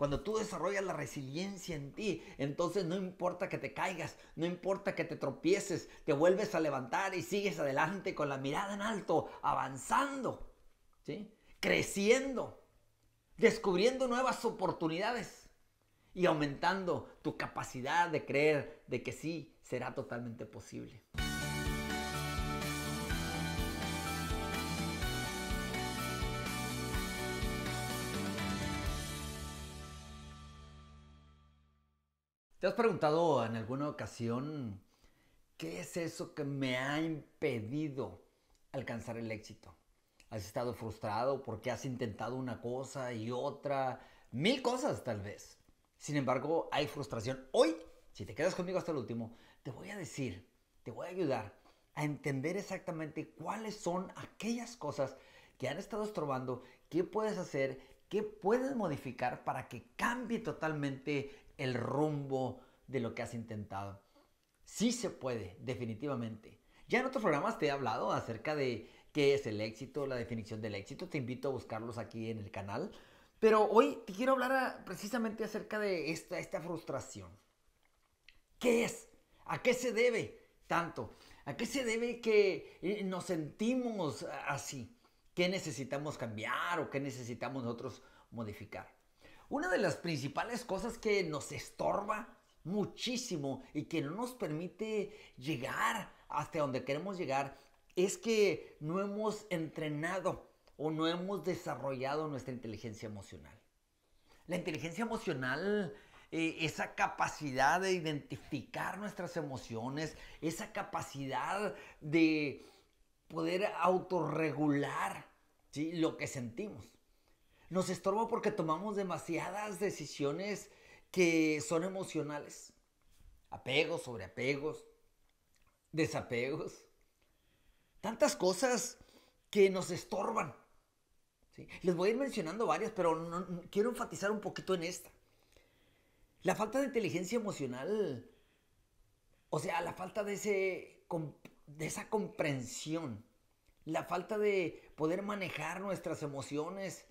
Cuando tú desarrollas la resiliencia en ti, entonces no importa que te caigas, no importa que te tropieces, te vuelves a levantar y sigues adelante con la mirada en alto, avanzando, creciendo, descubriendo nuevas oportunidades y aumentando tu capacidad de creer de que sí será totalmente posible. ¿Te has preguntado en alguna ocasión qué es eso que me ha impedido alcanzar el éxito? ¿Has estado frustrado porque has intentado una cosa y otra? Mil cosas tal vez. Sin embargo, hay frustración. Hoy, si te quedas conmigo hasta el último, te voy a decir, te voy a ayudar a entender exactamente cuáles son aquellas cosas que han estado estrobando, qué puedes hacer, qué puedes modificar para que cambie totalmente el rumbo de lo que has intentado. Sí se puede, definitivamente. Ya en otros programas te he hablado acerca de qué es el éxito, la definición del éxito. Te invito a buscarlos aquí en el canal. Pero hoy te quiero hablar precisamente acerca de esta, esta frustración. ¿Qué es? ¿A qué se debe tanto? ¿A qué se debe que eh, nos sentimos así? ¿Qué necesitamos cambiar o qué necesitamos nosotros modificar? Una de las principales cosas que nos estorba muchísimo y que no nos permite llegar hasta donde queremos llegar es que no hemos entrenado o no hemos desarrollado nuestra inteligencia emocional. La inteligencia emocional, eh, esa capacidad de identificar nuestras emociones, esa capacidad de poder autorregular lo que sentimos nos estorba porque tomamos demasiadas decisiones que son emocionales. Apegos, sobreapegos, desapegos. Tantas cosas que nos estorban. Les voy a ir mencionando varias, pero quiero enfatizar un poquito en esta. La falta de inteligencia emocional, o sea, la falta de esa comprensión, la falta de poder manejar nuestras emociones,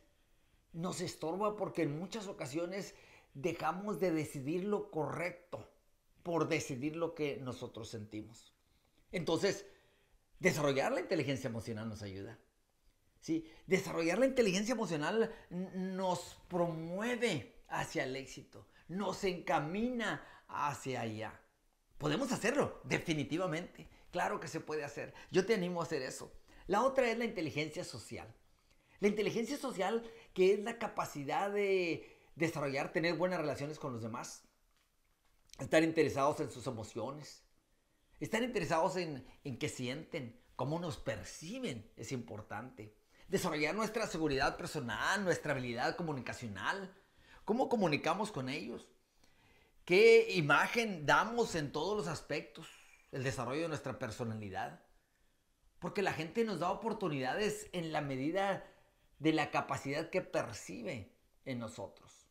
nos estorba porque en muchas ocasiones dejamos de decidir lo correcto por decidir lo que nosotros sentimos. Entonces, desarrollar la inteligencia emocional nos ayuda. ¿sí? Desarrollar la inteligencia emocional nos promueve hacia el éxito, nos encamina hacia allá. Podemos hacerlo, definitivamente. Claro que se puede hacer. Yo te animo a hacer eso. La otra es la inteligencia social. La inteligencia social, que es la capacidad de desarrollar, tener buenas relaciones con los demás, estar interesados en sus emociones, estar interesados en, en qué sienten, cómo nos perciben, es importante. Desarrollar nuestra seguridad personal, nuestra habilidad comunicacional, cómo comunicamos con ellos, qué imagen damos en todos los aspectos, el desarrollo de nuestra personalidad. Porque la gente nos da oportunidades en la medida de la capacidad que percibe en nosotros.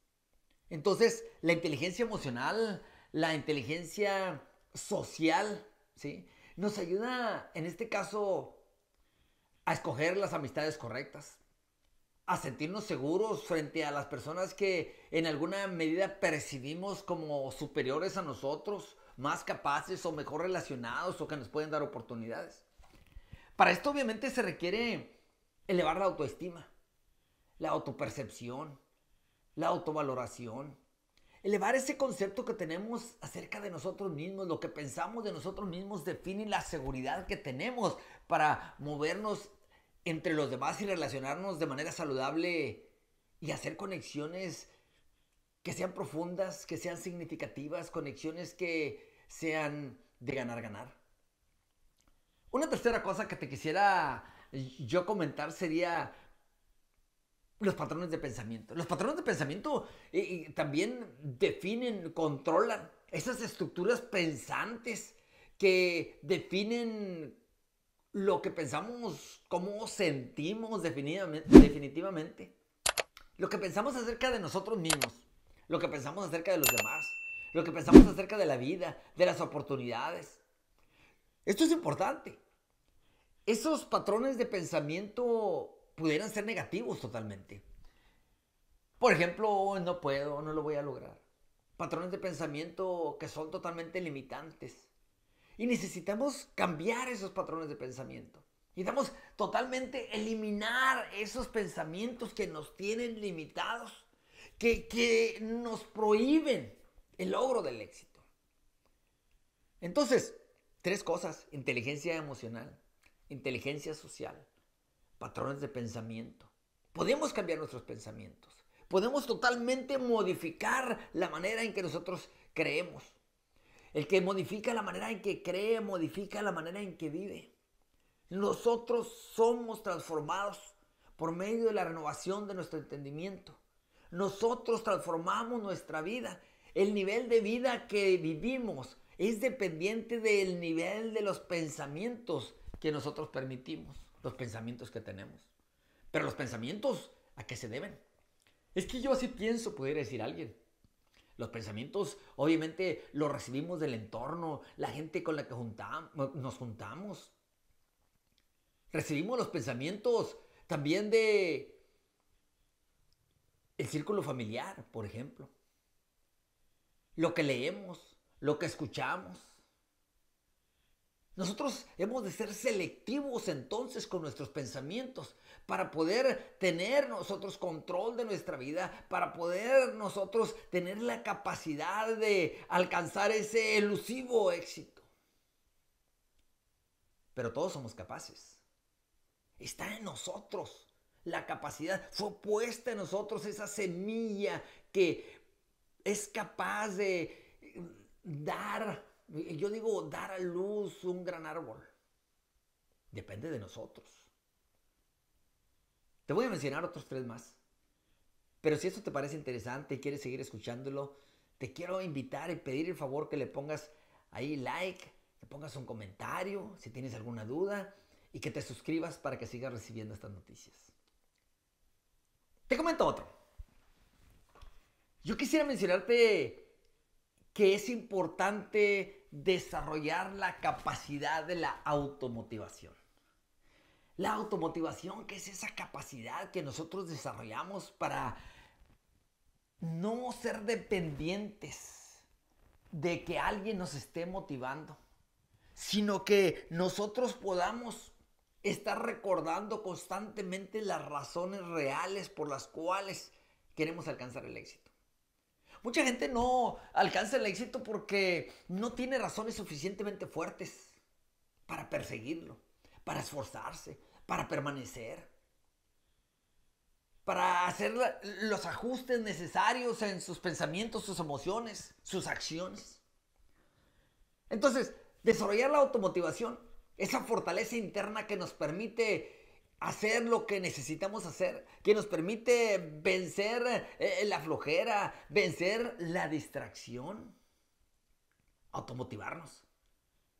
Entonces, la inteligencia emocional, la inteligencia social, ¿sí? Nos ayuda, en este caso, a escoger las amistades correctas, a sentirnos seguros frente a las personas que en alguna medida percibimos como superiores a nosotros, más capaces o mejor relacionados o que nos pueden dar oportunidades. Para esto obviamente se requiere elevar la autoestima, la autopercepción, la autovaloración. Elevar ese concepto que tenemos acerca de nosotros mismos, lo que pensamos de nosotros mismos, define la seguridad que tenemos para movernos entre los demás y relacionarnos de manera saludable y hacer conexiones que sean profundas, que sean significativas, conexiones que sean de ganar-ganar. Una tercera cosa que te quisiera yo comentar sería los patrones de pensamiento. Los patrones de pensamiento eh, también definen, controlan esas estructuras pensantes que definen lo que pensamos, cómo sentimos definitivamente. Lo que pensamos acerca de nosotros mismos, lo que pensamos acerca de los demás, lo que pensamos acerca de la vida, de las oportunidades. Esto es importante. Esos patrones de pensamiento pudieran ser negativos totalmente. Por ejemplo, no puedo, no lo voy a lograr. Patrones de pensamiento que son totalmente limitantes. Y necesitamos cambiar esos patrones de pensamiento. Necesitamos totalmente eliminar esos pensamientos que nos tienen limitados, que, que nos prohíben el logro del éxito. Entonces, tres cosas. Inteligencia emocional, inteligencia social patrones de pensamiento. Podemos cambiar nuestros pensamientos. Podemos totalmente modificar la manera en que nosotros creemos. El que modifica la manera en que cree, modifica la manera en que vive. Nosotros somos transformados por medio de la renovación de nuestro entendimiento. Nosotros transformamos nuestra vida. El nivel de vida que vivimos es dependiente del nivel de los pensamientos que nosotros permitimos los pensamientos que tenemos. Pero los pensamientos, ¿a qué se deben? Es que yo así pienso, podría decir alguien. Los pensamientos, obviamente, los recibimos del entorno, la gente con la que juntamos, nos juntamos. Recibimos los pensamientos también de el círculo familiar, por ejemplo. Lo que leemos, lo que escuchamos. Nosotros hemos de ser selectivos entonces con nuestros pensamientos para poder tener nosotros control de nuestra vida, para poder nosotros tener la capacidad de alcanzar ese elusivo éxito. Pero todos somos capaces. Está en nosotros la capacidad. Fue puesta en nosotros esa semilla que es capaz de dar yo digo dar a luz un gran árbol. Depende de nosotros. Te voy a mencionar otros tres más. Pero si esto te parece interesante y quieres seguir escuchándolo, te quiero invitar y pedir el favor que le pongas ahí like, que pongas un comentario si tienes alguna duda y que te suscribas para que sigas recibiendo estas noticias. Te comento otro. Yo quisiera mencionarte que es importante desarrollar la capacidad de la automotivación. La automotivación, que es esa capacidad que nosotros desarrollamos para no ser dependientes de que alguien nos esté motivando, sino que nosotros podamos estar recordando constantemente las razones reales por las cuales queremos alcanzar el éxito. Mucha gente no alcanza el éxito porque no tiene razones suficientemente fuertes para perseguirlo, para esforzarse, para permanecer, para hacer los ajustes necesarios en sus pensamientos, sus emociones, sus acciones. Entonces, desarrollar la automotivación, esa fortaleza interna que nos permite hacer lo que necesitamos hacer, que nos permite vencer eh, eh, la flojera, vencer la distracción, automotivarnos.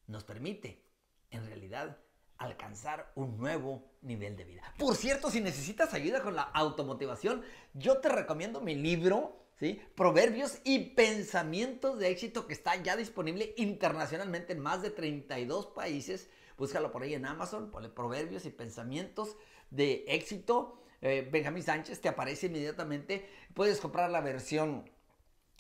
Nos permite, en realidad, alcanzar un nuevo nivel de vida. Por cierto, si necesitas ayuda con la automotivación, yo te recomiendo mi libro ¿Sí? Proverbios y pensamientos de éxito que está ya disponible internacionalmente en más de 32 países búscalo por ahí en Amazon, ponle proverbios y pensamientos de éxito. Eh, Benjamín Sánchez te aparece inmediatamente. Puedes comprar la versión,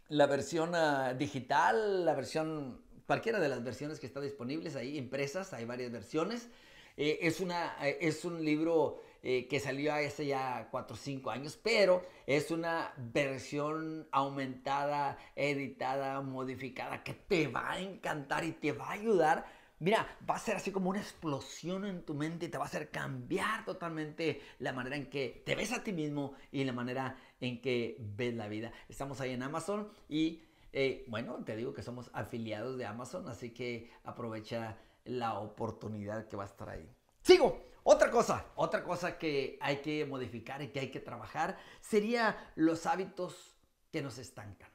la versión ah, digital, la versión, cualquiera de las versiones que está disponibles ahí, impresas, hay varias versiones. Eh, es, una, eh, es un libro que salió hace ya 4 o 5 años, pero es una versión aumentada, editada, modificada, que te va a encantar y te va a ayudar Mira, va a ser así como una explosión en tu mente y te va a hacer cambiar totalmente la manera en que te ves a ti mismo y la manera en que ves la vida. Estamos ahí en Amazon y eh, bueno, te digo que somos afiliados de Amazon, así que aprovecha la oportunidad que va a estar ahí. Sigo. Otra cosa, otra cosa que hay que modificar y que hay que trabajar sería los hábitos que nos estancan.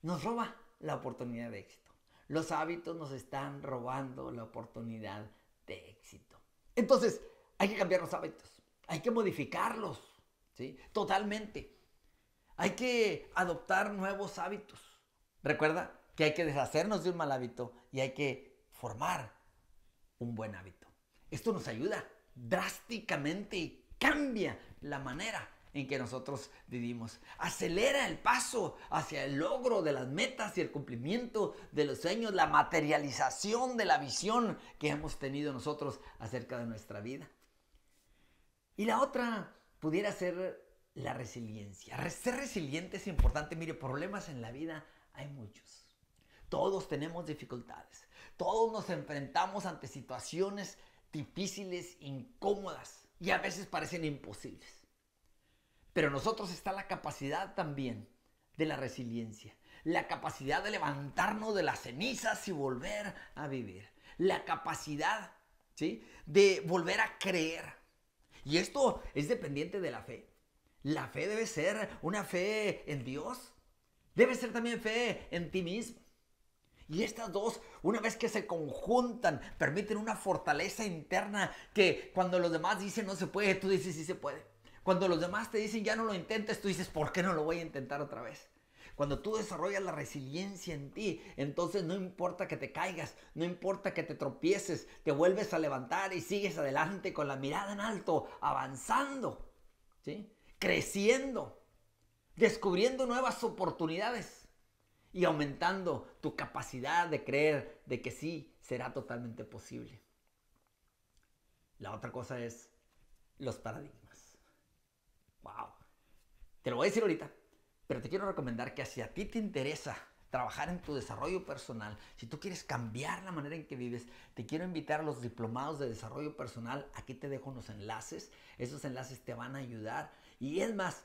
Nos roba la oportunidad de éxito. Los hábitos nos están robando la oportunidad de éxito. Entonces, hay que cambiar los hábitos, hay que modificarlos, ¿sí? Totalmente. Hay que adoptar nuevos hábitos. Recuerda que hay que deshacernos de un mal hábito y hay que formar un buen hábito. Esto nos ayuda drásticamente y cambia la manera en que nosotros vivimos. Acelera el paso hacia el logro de las metas y el cumplimiento de los sueños, la materialización de la visión que hemos tenido nosotros acerca de nuestra vida. Y la otra pudiera ser la resiliencia. Ser resiliente es importante. Mire, problemas en la vida hay muchos. Todos tenemos dificultades. Todos nos enfrentamos ante situaciones difíciles, incómodas y a veces parecen imposibles. Pero nosotros está la capacidad también de la resiliencia, la capacidad de levantarnos de las cenizas y volver a vivir, la capacidad ¿sí? de volver a creer. Y esto es dependiente de la fe. La fe debe ser una fe en Dios, debe ser también fe en ti mismo. Y estas dos, una vez que se conjuntan, permiten una fortaleza interna que cuando los demás dicen no se puede, tú dices sí se puede. Cuando los demás te dicen ya no lo intentes, tú dices, ¿por qué no lo voy a intentar otra vez? Cuando tú desarrollas la resiliencia en ti, entonces no importa que te caigas, no importa que te tropieces, te vuelves a levantar y sigues adelante con la mirada en alto, avanzando, ¿sí? creciendo, descubriendo nuevas oportunidades y aumentando tu capacidad de creer de que sí será totalmente posible. La otra cosa es los paradigmas. ¡Wow! Te lo voy a decir ahorita, pero te quiero recomendar que si a ti te interesa trabajar en tu desarrollo personal, si tú quieres cambiar la manera en que vives, te quiero invitar a los diplomados de desarrollo personal. Aquí te dejo unos enlaces. Esos enlaces te van a ayudar. Y es más,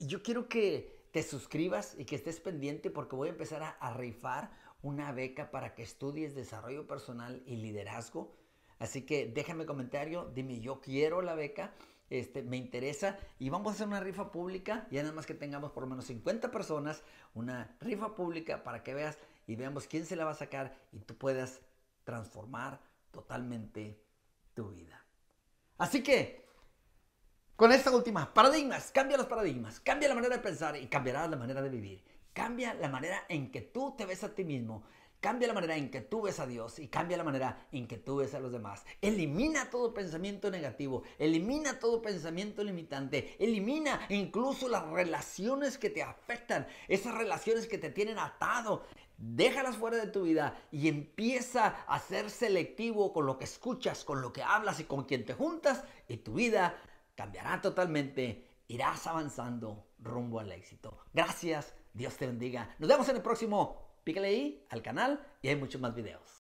yo quiero que te suscribas y que estés pendiente porque voy a empezar a, a rifar una beca para que estudies desarrollo personal y liderazgo. Así que déjame comentario, dime yo quiero la beca este, me interesa y vamos a hacer una rifa pública, y nada más que tengamos por lo menos 50 personas, una rifa pública para que veas y veamos quién se la va a sacar y tú puedas transformar totalmente tu vida. Así que, con esta última, paradigmas, cambia los paradigmas, cambia la manera de pensar y cambiarás la manera de vivir. Cambia la manera en que tú te ves a ti mismo. Cambia la manera en que tú ves a Dios y cambia la manera en que tú ves a los demás. Elimina todo pensamiento negativo, elimina todo pensamiento limitante, elimina incluso las relaciones que te afectan, esas relaciones que te tienen atado. Déjalas fuera de tu vida y empieza a ser selectivo con lo que escuchas, con lo que hablas y con quien te juntas y tu vida cambiará totalmente. Irás avanzando rumbo al éxito. Gracias, Dios te bendiga. Nos vemos en el próximo Pícale ahí al canal y hay muchos más videos.